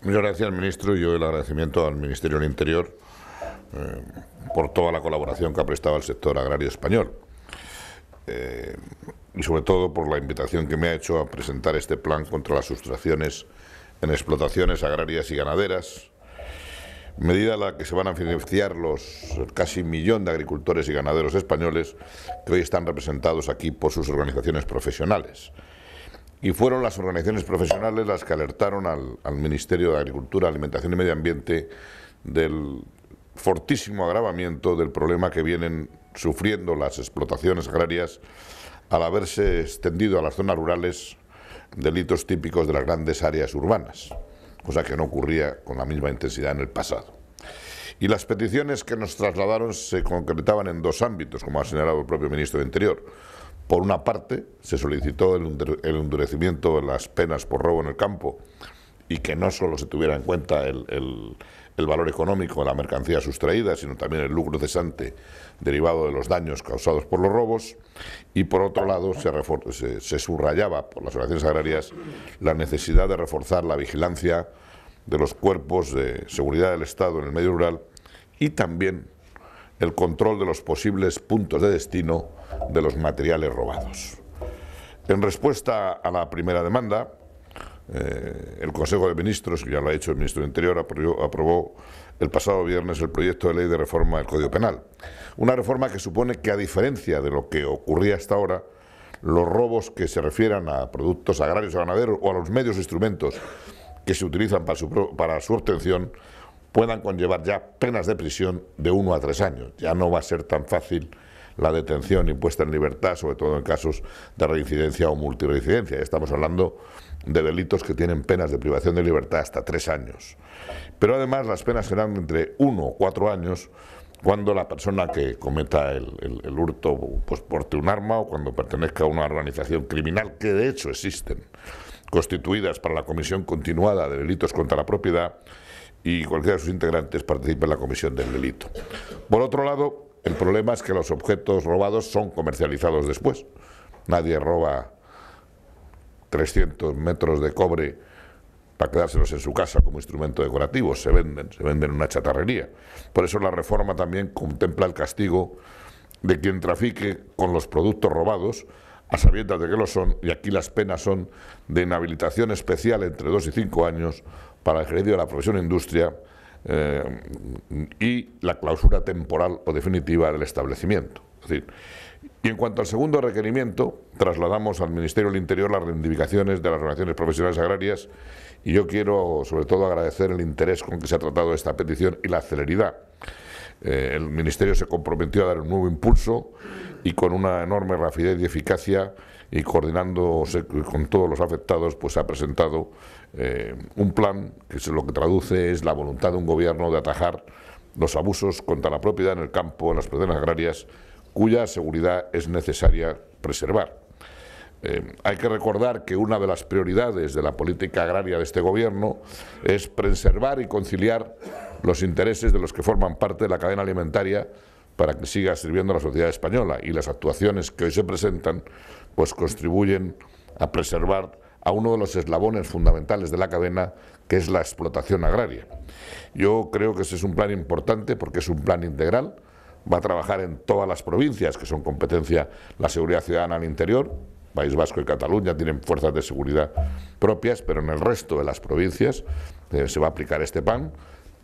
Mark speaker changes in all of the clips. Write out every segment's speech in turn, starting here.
Speaker 1: Muchas gracias, ministro. Yo el agradecimiento al Ministerio del Interior eh, por toda la colaboración que ha prestado al sector agrario español. Eh, y sobre todo por la invitación que me ha hecho a presentar este plan contra las sustracciones en explotaciones agrarias y ganaderas, medida a la que se van a financiar los casi millón de agricultores y ganaderos españoles que hoy están representados aquí por sus organizaciones profesionales y fueron las organizaciones profesionales las que alertaron al, Ministerio de Agricultura, Alimentación y Medio Ambiente del fortísimo agravamiento del problema que vienen sufriendo las explotaciones agrarias al haberse extendido a las zonas rurales delitos típicos de las grandes áreas urbanas, cosa que no ocurría con la misma intensidad en el pasado. Y las peticiones que nos trasladaron se concretaban en dos ámbitos, como ha señalado el propio ministro de Interior. Por una parte, se solicitó el endurecimiento de las penas por robo en el campo y que no solo se tuviera en cuenta el, valor económico de la mercancía sustraída, sino también el lucro cesante derivado de los daños causados por los robos. Y por otro lado, se, subrayaba por las organizaciones agrarias la necesidad de reforzar la vigilancia de los cuerpos de seguridad del Estado en el medio rural y también el control de los posibles puntos de destino de los materiales robados. En respuesta a la primera demanda, eh, el Consejo de Ministros, que ya lo ha hecho el Ministro del Interior, aprobó, el pasado viernes el proyecto de ley de reforma del Código Penal. Una reforma que supone que, a diferencia de lo que ocurría hasta ahora, los robos que se refieran a productos agrarios o ganaderos o a los medios e instrumentos que se utilizan para su obtención puedan conllevar ya penas de prisión de uno a tres años. Ya no va a ser tan fácil la detención impuesta en libertad, sobre todo en casos de reincidencia o multireincidencia. Estamos hablando de delitos que tienen penas de privación de libertad hasta tres años. Pero además las penas serán entre uno o cuatro años cuando la persona que cometa el, hurto pues, porte un arma o cuando pertenezca a una organización criminal, que de hecho existen, constituidas para la comisión continuada de delitos contra la propiedad y cualquiera de sus integrantes participa en la comisión del delito. Por otro lado, el problema es que los objetos robados son comercializados después. Nadie roba 300 metros de cobre para quedárselos en su casa como instrumento decorativo, se venden, se venden en una chatarrería. Por eso la reforma también contempla el castigo de quien trafique con los productos robados a sabiendas de que lo son, y aquí las penas son de inhabilitación especial entre dos y cinco años para el ejercicio de la profesión e industria eh, y la clausura temporal o definitiva del establecimiento. y en cuanto al segundo requerimiento, trasladamos al Ministerio del Interior las reivindicaciones de las organizaciones profesionales agrarias y yo quiero sobre todo agradecer el interés con que se ha tratado esta petición y la celeridad. Eh, el Ministerio se comprometió a dar un nuevo impulso y con una enorme rapidez y eficacia y coordinándose con todos los afectados, pues ha presentado eh, un plan que lo que traduce es la voluntad de un gobierno de atajar los abusos contra la propiedad en el campo, en las personas agrarias, cuya seguridad es necesaria preservar. Eh, hay que recordar que una de las prioridades de la política agraria de este gobierno es preservar y conciliar los intereses de los que forman parte de la cadena alimentaria para que siga sirviendo a la sociedad española y las actuaciones que hoy se presentan pues contribuyen a preservar a uno de los eslabones fundamentales de la cadena, que es la explotación agraria. Yo creo que ese es un plan importante porque es un plan integral, va a trabajar en todas las provincias que son competencia la seguridad ciudadana al interior, País Vasco y Cataluña tienen fuerzas de seguridad propias, pero en el resto de las provincias eh, se va a aplicar este plan,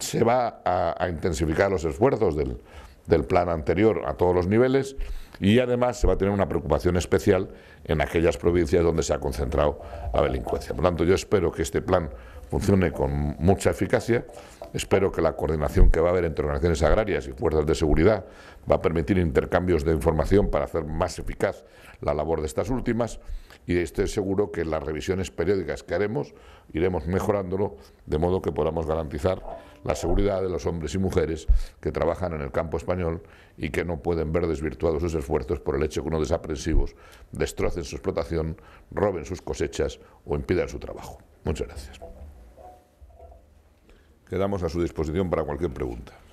Speaker 1: se va a intensificar los esfuerzos del, del plan anterior a todos los niveles y además se va a tener una preocupación especial en aquellas provincias donde se ha concentrado la delincuencia. Por lo tanto, yo espero que este plan funcione con mucha eficacia. Espero que la coordinación que va a haber entre organizaciones agrarias y fuerzas de seguridad va a permitir intercambios de información para hacer más eficaz la labor de estas últimas y estoy seguro que las revisiones periódicas que haremos iremos mejorándolo de modo que podamos garantizar la seguridad de los hombres y mujeres que trabajan en el campo español y que no pueden ver desvirtuados sus esfuerzos esfuerzos por el hecho que unos desaprensivos destrocen su explotación, roben sus cosechas o impidan su trabajo. Muchas gracias. Quedamos a su disposición para cualquier pregunta.